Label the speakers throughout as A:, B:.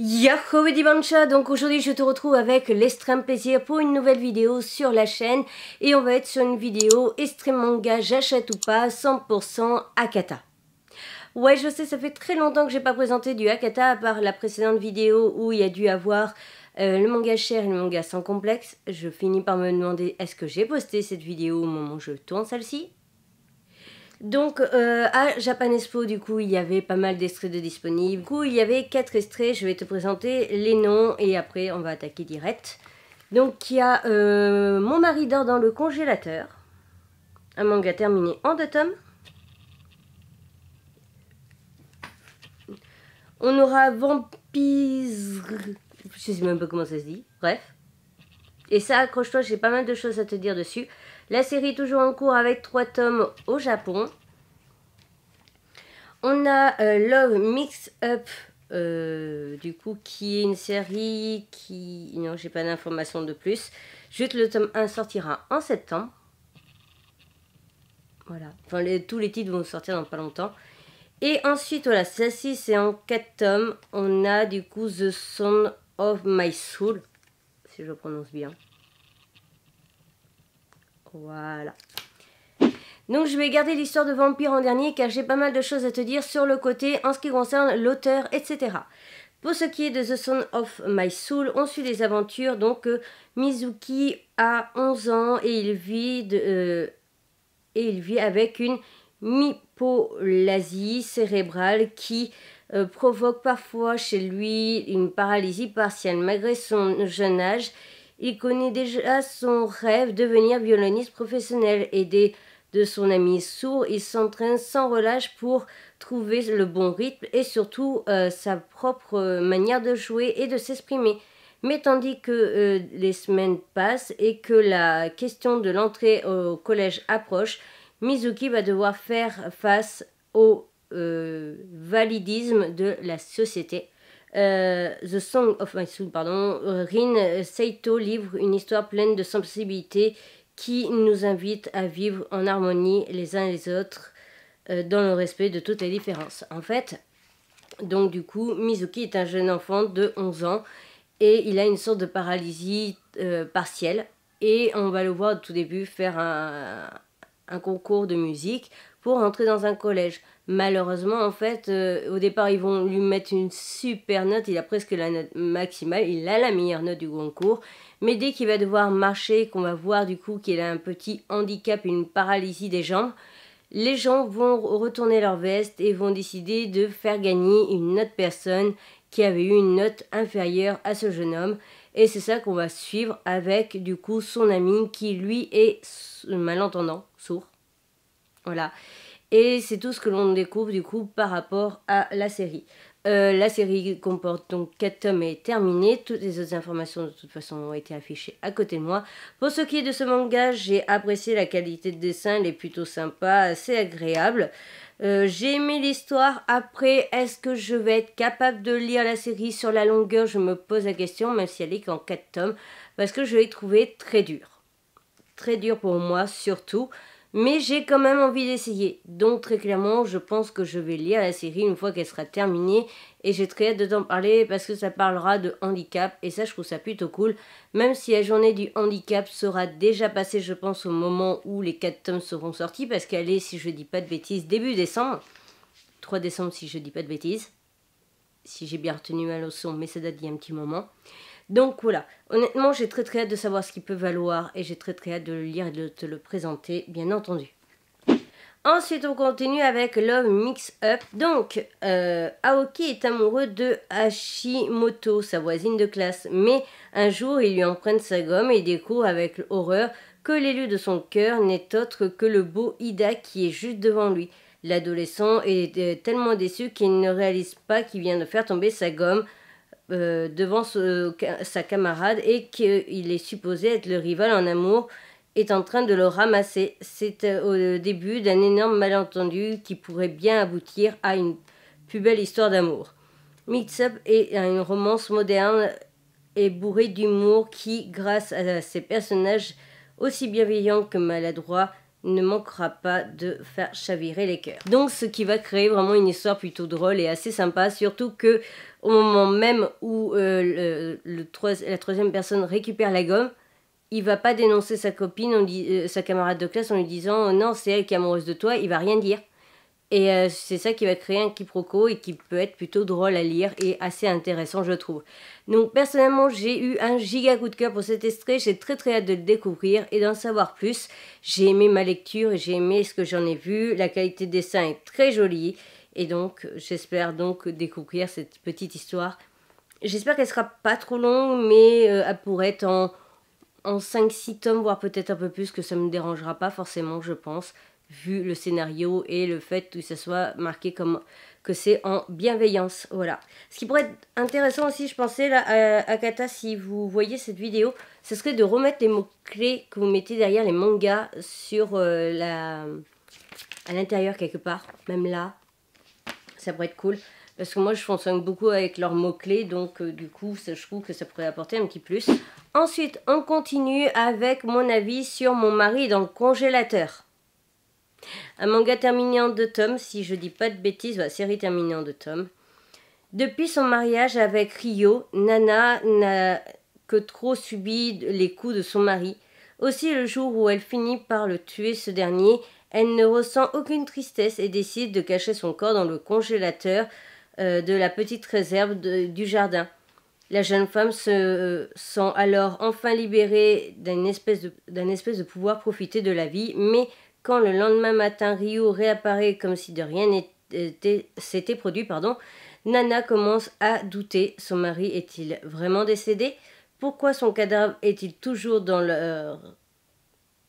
A: Yahoo Bancha, donc aujourd'hui je te retrouve avec l'extrême plaisir pour une nouvelle vidéo sur la chaîne et on va être sur une vidéo extrême manga j'achète ou pas 100% Akata. Ouais je sais ça fait très longtemps que j'ai pas présenté du Akata à part la précédente vidéo où il y a dû avoir euh, le manga cher et le manga sans complexe. Je finis par me demander est-ce que j'ai posté cette vidéo au moment où je tourne celle-ci donc euh, à Japan Expo, du coup, il y avait pas mal d'extraits de disponibles. Du coup, il y avait quatre extraits. Je vais te présenter les noms et après, on va attaquer direct. Donc il y a euh, Mon mari dort dans le congélateur, un manga terminé en deux tomes. On aura vampires Je sais même pas comment ça se dit. Bref. Et ça, accroche-toi, j'ai pas mal de choses à te dire dessus. La série est toujours en cours avec trois tomes au Japon. On a euh, Love Mix Up, euh, du coup, qui est une série qui... Non, j'ai pas d'informations de plus. Juste le tome 1 sortira en septembre. Voilà. Enfin, tous les titres vont sortir dans pas longtemps. Et ensuite, voilà, celle-ci, c'est en quatre tomes. On a du coup The Son of My Soul je prononce bien. Voilà. Donc je vais garder l'histoire de Vampire en dernier car j'ai pas mal de choses à te dire sur le côté en ce qui concerne l'auteur, etc. Pour ce qui est de The Son of My Soul, on suit les aventures. Donc euh, Mizuki a 11 ans et il vit, euh, et il vit avec une mypolasie cérébrale qui euh, provoque parfois chez lui une paralysie partielle. Malgré son jeune âge, il connaît déjà son rêve, devenir violoniste professionnel. Aidé de son ami sourd, il s'entraîne sans relâche pour trouver le bon rythme et surtout euh, sa propre manière de jouer et de s'exprimer. Mais tandis que euh, les semaines passent et que la question de l'entrée au collège approche, Mizuki va devoir faire face au euh, validisme de la société. Euh, The Song of My Soul, pardon, Rin Saito livre une histoire pleine de sensibilité qui nous invite à vivre en harmonie les uns les autres euh, dans le respect de toutes les différences. En fait, donc du coup, Mizuki est un jeune enfant de 11 ans et il a une sorte de paralysie partielle et on va le voir au tout début faire un, un concours de musique pour entrer dans un collège malheureusement, en fait, euh, au départ, ils vont lui mettre une super note. Il a presque la note maximale. Il a la meilleure note du concours. Mais dès qu'il va devoir marcher, qu'on va voir du coup qu'il a un petit handicap, une paralysie des jambes, les gens vont retourner leur veste et vont décider de faire gagner une autre personne qui avait eu une note inférieure à ce jeune homme. Et c'est ça qu'on va suivre avec du coup son ami qui lui est malentendant, sourd. Voilà. Et c'est tout ce que l'on découvre du coup par rapport à la série. Euh, la série comporte donc 4 tomes et est terminée. Toutes les autres informations de toute façon ont été affichées à côté de moi. Pour ce qui est de ce manga, j'ai apprécié la qualité de dessin, elle est plutôt sympa, assez agréable. Euh, j'ai aimé l'histoire. Après, est-ce que je vais être capable de lire la série sur la longueur Je me pose la question, même si elle est qu'en 4 tomes, parce que je l'ai trouvée très dur. Très dur pour moi, surtout mais j'ai quand même envie d'essayer. Donc très clairement, je pense que je vais lire la série une fois qu'elle sera terminée et j'ai très hâte de t'en parler parce que ça parlera de handicap et ça je trouve ça plutôt cool. Même si la journée du handicap sera déjà passée je pense au moment où les 4 tomes seront sortis parce qu'elle est si je dis pas de bêtises début décembre. 3 décembre si je dis pas de bêtises. Si j'ai bien retenu ma leçon mais ça date d'il y a un petit moment. Donc voilà, honnêtement, j'ai très très hâte de savoir ce qu'il peut valoir et j'ai très très hâte de le lire et de te le présenter, bien entendu. Ensuite, on continue avec Love Mix Up. Donc, euh, Aoki est amoureux de Hashimoto, sa voisine de classe, mais un jour, il lui emprunte sa gomme et découvre avec horreur que l'élu de son cœur n'est autre que le beau Ida qui est juste devant lui. L'adolescent est euh, tellement déçu qu'il ne réalise pas qu'il vient de faire tomber sa gomme euh, devant euh, sa camarade et qu'il est supposé être le rival en amour est en train de le ramasser. C'est euh, au début d'un énorme malentendu qui pourrait bien aboutir à une plus belle histoire d'amour. Mix Up est une romance moderne et bourrée d'humour qui, grâce à ses personnages aussi bienveillants que maladroits, ne manquera pas de faire chavirer les cœurs. Donc ce qui va créer vraiment une histoire plutôt drôle et assez sympa, surtout que au moment même où euh, la troisième personne récupère la gomme, il va pas dénoncer sa copine, euh, sa camarade de classe en lui disant non c'est elle qui est amoureuse de toi, il va rien dire. Et euh, c'est ça qui va créer un quiproquo et qui peut être plutôt drôle à lire et assez intéressant, je trouve. Donc personnellement, j'ai eu un giga coup de cœur pour cet extrait, j'ai très très hâte de le découvrir et d'en savoir plus. J'ai aimé ma lecture et j'ai aimé ce que j'en ai vu, la qualité des dessins est très jolie et donc j'espère donc découvrir cette petite histoire. J'espère qu'elle sera pas trop longue mais euh, elle pourrait être en, en 5-6 tomes, voire peut-être un peu plus, que ça me dérangera pas forcément, je pense vu le scénario et le fait que ça soit marqué comme que c'est en bienveillance. Voilà. Ce qui pourrait être intéressant aussi, je pensais, là, à euh, Akata, si vous voyez cette vidéo, ce serait de remettre les mots-clés que vous mettez derrière les mangas sur euh, la... à l'intérieur quelque part, même là. Ça pourrait être cool. Parce que moi, je fonctionne beaucoup avec leurs mots-clés, donc euh, du coup, ça, je trouve que ça pourrait apporter un petit plus. Ensuite, on continue avec mon avis sur mon mari dans le congélateur. Un manga terminé en deux si je dis pas de bêtises, la série terminée en deux Depuis son mariage avec Ryo, Nana n'a que trop subi les coups de son mari. Aussi, le jour où elle finit par le tuer, ce dernier, elle ne ressent aucune tristesse et décide de cacher son corps dans le congélateur euh, de la petite réserve du jardin. La jeune femme se euh, sent alors enfin libérée d'un espèce, espèce de pouvoir profiter de la vie, mais quand le lendemain matin Ryu réapparaît comme si de rien s'était produit, pardon, Nana commence à douter. Son mari est-il vraiment décédé Pourquoi son cadavre est-il toujours dans le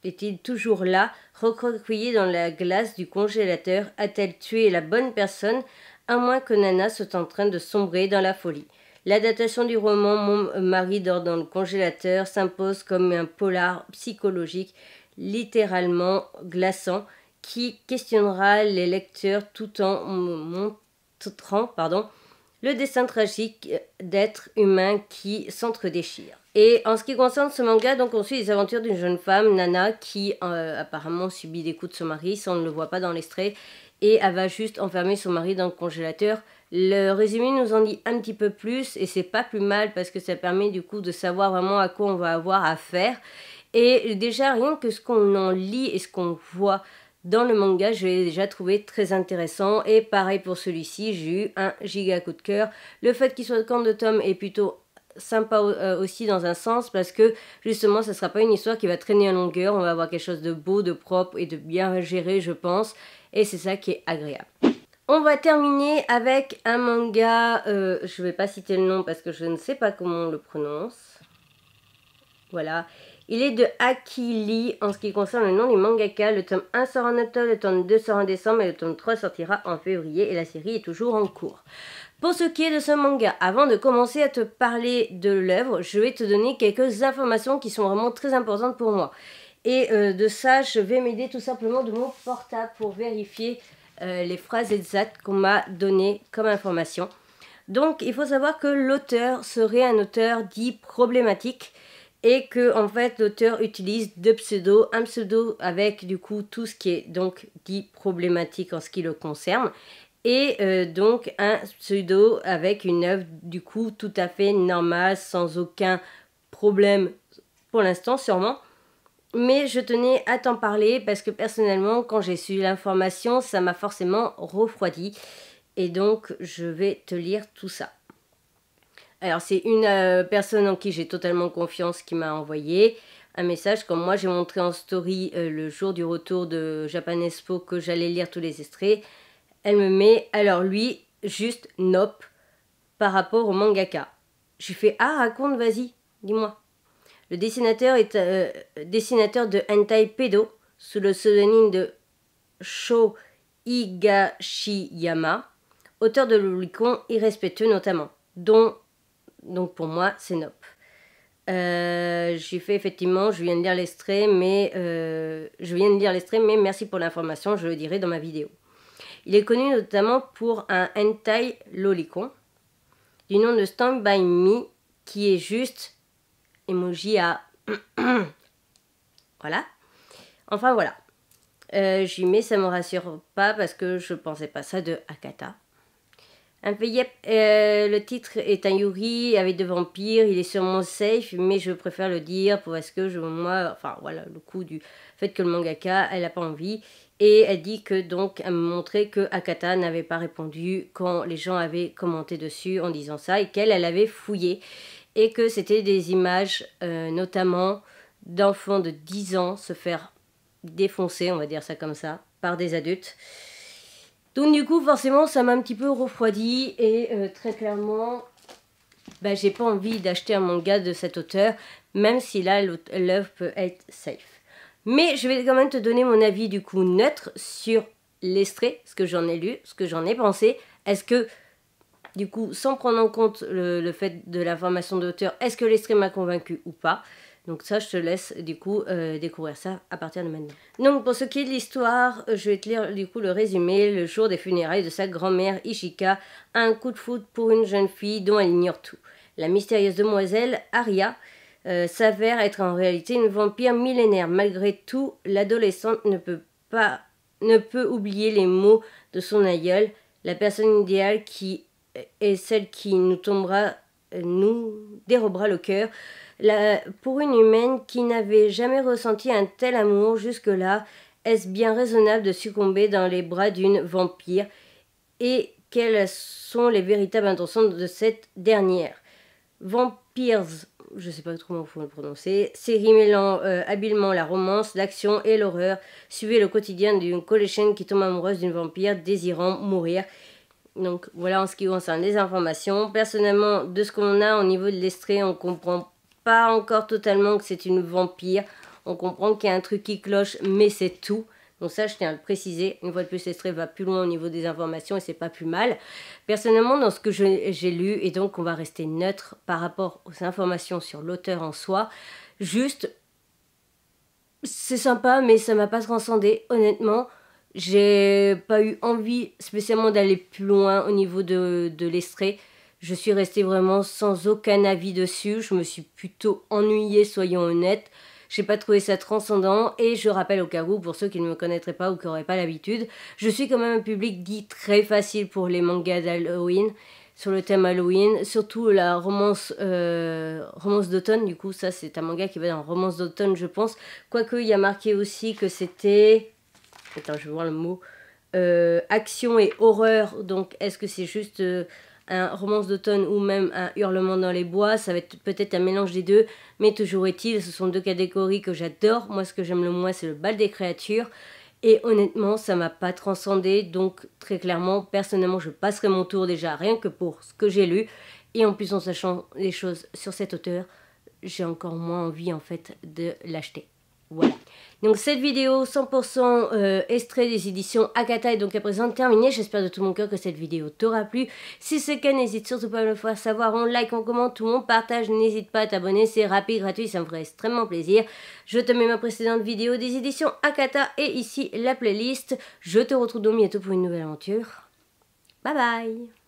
A: est-il toujours là, recroquillé dans la glace du congélateur A-t-elle tué la bonne personne À moins que Nana soit en train de sombrer dans la folie. L'adaptation du roman Mon mari dort dans le congélateur s'impose comme un polar psychologique littéralement glaçant qui questionnera les lecteurs tout en montrant pardon, le dessin tragique d'êtres humains qui s'entre-déchirent. Et en ce qui concerne ce manga, donc on suit les aventures d'une jeune femme, Nana, qui euh, apparemment subit des coups de son mari, ça on ne le voit pas dans l'extrait, et elle va juste enfermer son mari dans le congélateur. Le résumé nous en dit un petit peu plus, et c'est pas plus mal parce que ça permet du coup de savoir vraiment à quoi on va avoir à faire. Et déjà, rien que ce qu'on en lit et ce qu'on voit dans le manga, je l'ai déjà trouvé très intéressant. Et pareil pour celui-ci, j'ai eu un giga coup de cœur. Le fait qu'il soit camp de Tom est plutôt sympa euh, aussi dans un sens parce que justement ça sera pas une histoire qui va traîner en longueur on va avoir quelque chose de beau de propre et de bien géré je pense et c'est ça qui est agréable on va terminer avec un manga Je euh, je vais pas citer le nom parce que je ne sais pas comment on le prononce voilà il est de Akili en ce qui concerne le nom du mangaka. Le tome 1 sort en octobre, le tome 2 sort en décembre et le tome 3 sortira en février et la série est toujours en cours. Pour ce qui est de ce manga, avant de commencer à te parler de l'œuvre, je vais te donner quelques informations qui sont vraiment très importantes pour moi. Et euh, de ça, je vais m'aider tout simplement de mon portable pour vérifier euh, les phrases exactes qu'on m'a données comme information. Donc, il faut savoir que l'auteur serait un auteur dit problématique et que en fait l'auteur utilise deux pseudos, un pseudo avec du coup tout ce qui est donc dit problématique en ce qui le concerne et euh, donc un pseudo avec une œuvre du coup tout à fait normale sans aucun problème pour l'instant sûrement. Mais je tenais à t'en parler parce que personnellement quand j'ai su l'information ça m'a forcément refroidi et donc je vais te lire tout ça. Alors c'est une euh, personne en qui j'ai totalement confiance qui m'a envoyé un message comme moi j'ai montré en story euh, le jour du retour de Japan Expo que j'allais lire tous les extraits. Elle me met alors lui juste nope par rapport au mangaka. J'ai fait ah raconte vas-y dis-moi. Le dessinateur est euh, dessinateur de hentai pedo sous le pseudonyme de Sho Higashiyama, auteur de Lolicon irrespectueux notamment, dont donc pour moi, c'est Nope. Euh, j'ai fait effectivement, je viens de lire l'extrait, mais euh, je viens de lire mais merci pour l'information, je le dirai dans ma vidéo. Il est connu notamment pour un hentai lolicon du nom de Stand By Me qui est juste emoji à voilà. Enfin voilà. Euh, j'y mets, ça me rassure pas parce que je pensais pas ça de Akata. Un peu yep. Euh, le titre est un Yuri avec deux vampires. Il est sûrement safe, mais je préfère le dire parce que je, moi, enfin voilà, le coup du fait que le mangaka, elle n'a pas envie. Et elle dit que donc, elle me montrait que Akata n'avait pas répondu quand les gens avaient commenté dessus en disant ça et qu'elle, elle avait fouillé. Et que c'était des images, euh, notamment d'enfants de 10 ans se faire défoncer, on va dire ça comme ça, par des adultes. Donc du coup, forcément, ça m'a un petit peu refroidi et euh, très clairement, bah, j'ai pas envie d'acheter un manga de cet auteur, même si là, l'œuvre peut être safe. Mais je vais quand même te donner mon avis du coup neutre sur l'estrait, ce que j'en ai lu, ce que j'en ai pensé. Est-ce que, du coup, sans prendre en compte le, fait de la formation d'auteur, est-ce que l'estrait m'a convaincu ou pas donc ça, je te laisse du coup euh, découvrir ça à partir de maintenant. Donc pour ce qui est de l'histoire, euh, je vais te lire du coup le résumé. Le jour des funérailles de sa grand-mère Ishika, un coup de foudre pour une jeune fille dont elle ignore tout. La mystérieuse demoiselle Aria euh, s'avère être en réalité une vampire millénaire. Malgré tout, l'adolescente ne peut pas ne peut oublier les mots de son aïeul. La personne idéale qui est celle qui nous tombera, nous dérobera le cœur pour une humaine qui n'avait jamais ressenti un tel amour jusque-là, est-ce bien raisonnable de succomber dans les bras d'une vampire Et quelles sont les véritables intentions de cette dernière Vampires, je ne sais pas trop comment faut le prononcer, série mêlant euh, habilement la romance, l'action et l'horreur. Suivez le quotidien d'une collégienne qui tombe amoureuse d'une vampire désirant mourir. Donc voilà en ce qui concerne les informations. Personnellement, de ce qu'on a au niveau de l'estrée, on comprend encore totalement que c'est une vampire. On comprend qu'il y a un truc qui cloche, mais c'est tout. Donc ça, je tiens à le préciser. Une fois de plus, l'Estrée va plus loin au niveau des informations et c'est pas plus mal. Personnellement, dans ce que j'ai lu, et donc on va rester neutre par rapport aux informations sur l'auteur en soi, juste, c'est sympa, mais ça m'a pas transcendé, honnêtement. J'ai pas eu envie spécialement d'aller plus loin au niveau de, de je suis restée vraiment sans aucun avis dessus. Je me suis plutôt ennuyée, soyons honnêtes. J'ai pas trouvé ça transcendant et je rappelle au cas où, pour ceux qui ne me connaîtraient pas ou qui n'auraient pas l'habitude, je suis quand même un public dit très facile pour les mangas d'Halloween, sur le thème Halloween, surtout la romance, euh, romance d'automne, du coup ça c'est un manga qui va dans romance d'automne je pense, quoique il y a marqué aussi que c'était... Attends, je vais voir le mot. Euh, action et horreur, donc est-ce que c'est juste... Euh, un romance d'automne ou même un hurlement dans les bois. Ça va être peut-être un mélange des deux, mais toujours est-il, ce sont deux catégories que j'adore. Moi, ce que j'aime le moins, c'est le bal des créatures. Et honnêtement, ça m'a pas transcendé, donc très clairement, personnellement, je passerai mon tour déjà, rien que pour ce que j'ai lu. Et en plus, en sachant les choses sur cet auteur, j'ai encore moins envie en fait de l'acheter. Voilà. Donc cette vidéo 100% euh, extrait des éditions Akata est donc à présent terminée. J'espère de tout mon cœur que cette vidéo t'aura plu. Si c'est le cas, n'hésite surtout pas à me le faire savoir. On like, on commente le monde partage. N'hésite pas à t'abonner, c'est rapide, gratuit, ça me ferait extrêmement plaisir. Je te mets ma précédente vidéo des éditions Akata et ici la playlist. Je te retrouve donc bientôt pour une nouvelle aventure. Bye bye